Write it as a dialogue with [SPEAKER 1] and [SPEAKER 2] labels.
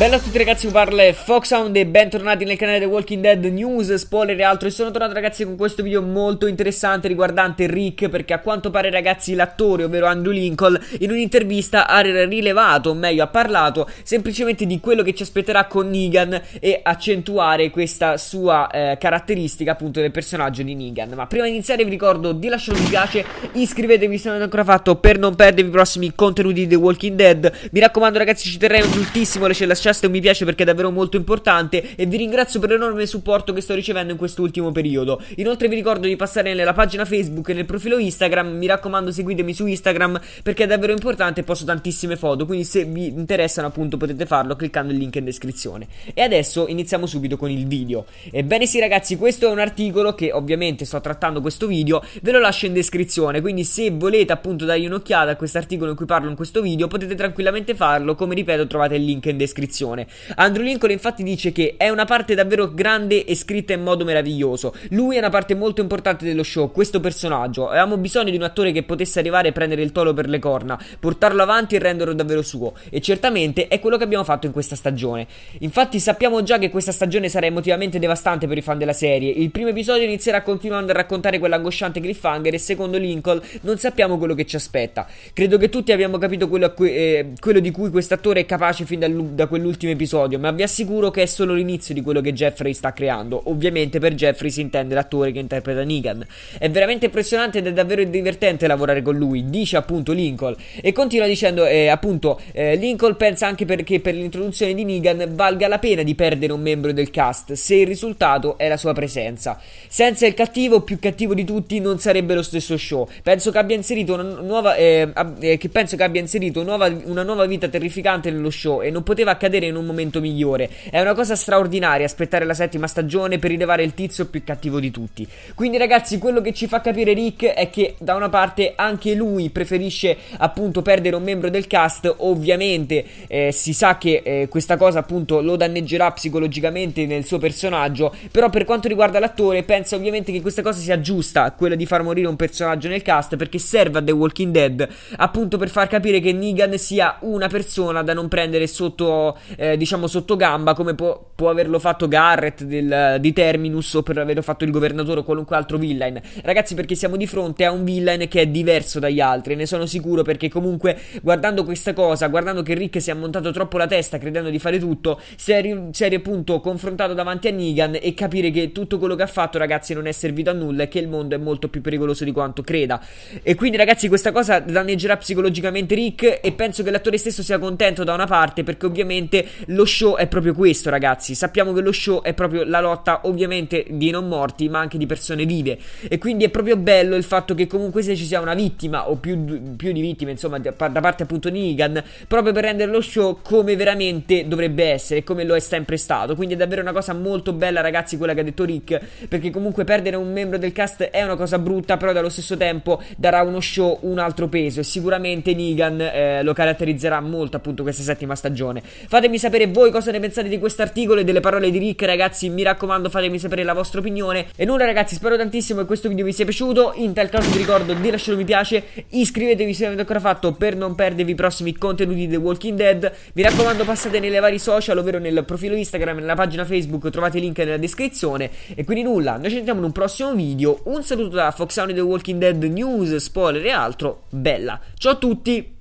[SPEAKER 1] Bella a tutti ragazzi, vi parla Foxhound e bentornati nel canale The Walking Dead News, spoiler e altro E sono tornato ragazzi con questo video molto interessante riguardante Rick Perché a quanto pare ragazzi l'attore, ovvero Andrew Lincoln, in un'intervista ha rilevato, o meglio ha parlato Semplicemente di quello che ci aspetterà con Negan e accentuare questa sua eh, caratteristica appunto del personaggio di Negan Ma prima di iniziare vi ricordo di lasciare un mi piace, iscrivetevi se non l'avete ancora fatto per non perdervi i prossimi contenuti di The Walking Dead Mi raccomando ragazzi ci terrei moltissimo, lasciate lasciaste un mi piace perché è davvero molto importante e vi ringrazio per l'enorme supporto che sto ricevendo in quest'ultimo periodo. Inoltre vi ricordo di passare nella pagina Facebook e nel profilo Instagram, mi raccomando seguitemi su Instagram perché è davvero importante e posto tantissime foto, quindi se vi interessano appunto potete farlo cliccando il link in descrizione. E adesso iniziamo subito con il video. Ebbene sì ragazzi, questo è un articolo che ovviamente sto trattando questo video, ve lo lascio in descrizione, quindi se volete appunto dargli un'occhiata a questo articolo in cui parlo in questo video potete tranquillamente farlo, come ripeto trovate il link in descrizione narrazione. Andrew Lincoln infatti dice che è una parte davvero grande e scritta in modo meraviglioso. Lui è una parte molto importante dello show, questo personaggio. Avevamo bisogno di un attore che potesse arrivare e prendere il toro per le corna, portarlo avanti e renderlo davvero suo. E certamente è quello che abbiamo fatto in questa stagione. Infatti sappiamo già che questa stagione sarà emotivamente devastante per i fan della serie. Il primo episodio inizierà continuando a raccontare quell'angosciante cliffhanger e secondo Lincoln non sappiamo quello che ci aspetta. Credo che tutti abbiamo capito quello, cui, eh, quello di cui quest'attore è capace fin da quell'ultimo dell'ultimo episodio, ma vi assicuro che è solo l'inizio di quello che Jeffrey sta creando. Ovviamente per Jeffrey si intende l'attore che interpreta Negan. È veramente impressionante ed è davvero divertente lavorare con lui, dice appunto Lincoln. E continua dicendo eh, appunto eh, Lincoln pensa anche perché per l'introduzione di Negan valga la pena di perdere un membro del cast se il risultato è la sua presenza. Senza il cattivo, più cattivo di tutti, non sarebbe lo stesso show. Penso che abbia inserito una nuova, eh, eh che penso che abbia inserito nuova, una nuova vita terrificante nello show e non poteva accadere vivere in un momento migliore. È una cosa straordinaria aspettare la settima stagione per rilevare il tizio più cattivo di tutti. Quindi ragazzi, quello che ci fa capire Rick è che da una parte anche lui preferisce appunto perdere un membro del cast, ovviamente eh, si sa che eh, questa cosa appunto lo danneggerà psicologicamente nel suo personaggio, però per quanto riguarda l'attore pensa ovviamente che questa cosa sia giusta, quella di far morire un personaggio nel cast perché serve a The Walking Dead appunto per far capire che Negan sia una persona da non prendere sotto eh, diciamo sotto gamba come può, può averlo fatto Garrett del, di Terminus o per averlo fatto il governatore o qualunque altro villain. Ragazzi, perché siamo di fronte a un villain che è diverso dagli altri, ne sono sicuro perché comunque guardando questa cosa, guardando che Rick si è montato troppo la testa credendo di fare tutto, si è, si è appunto confrontato davanti a Negan e capire che tutto quello che ha fatto, ragazzi, non è servito a nulla e che il mondo è molto più pericoloso di quanto creda. E quindi, ragazzi, questa cosa danneggerà psicologicamente Rick e penso che l'attore stesso sia contento da una parte perché ovviamente ovviamente lo show è proprio questo, ragazzi. Sappiamo che lo show è proprio la lotta, ovviamente, di non morti, ma anche di persone vive. E quindi è proprio bello il fatto che comunque se ci sia una vittima o più, più di vittime, insomma, da parte appunto di Negan, proprio per rendere lo show come veramente dovrebbe essere, come lo è sempre stato. Quindi è davvero una cosa molto bella, ragazzi, quella che ha detto Rick, perché comunque perdere un membro del cast è una cosa brutta, però dallo stesso tempo darà uno show un altro peso e sicuramente Negan eh, lo caratterizzerà molto appunto questa settima stagione. Fate Fatemi sapere voi cosa ne pensate di questo articolo e delle parole di Rick, ragazzi. Mi raccomando, fatemi sapere la vostra opinione. E nulla, ragazzi, spero tantissimo che questo video vi sia piaciuto. In tal caso vi ricordo di lasciare un mi piace, iscrivetevi se non avete ancora fatto per non perdervi i prossimi contenuti di The Walking Dead. Mi raccomando, passate nelle varie social, ovvero nel profilo Instagram e nella pagina Facebook, trovate il link nella descrizione. E quindi nulla, noi ci sentiamo in un prossimo video. Un saluto da Foxound The Walking Dead News, spoiler e altro. Bella. Ciao a tutti!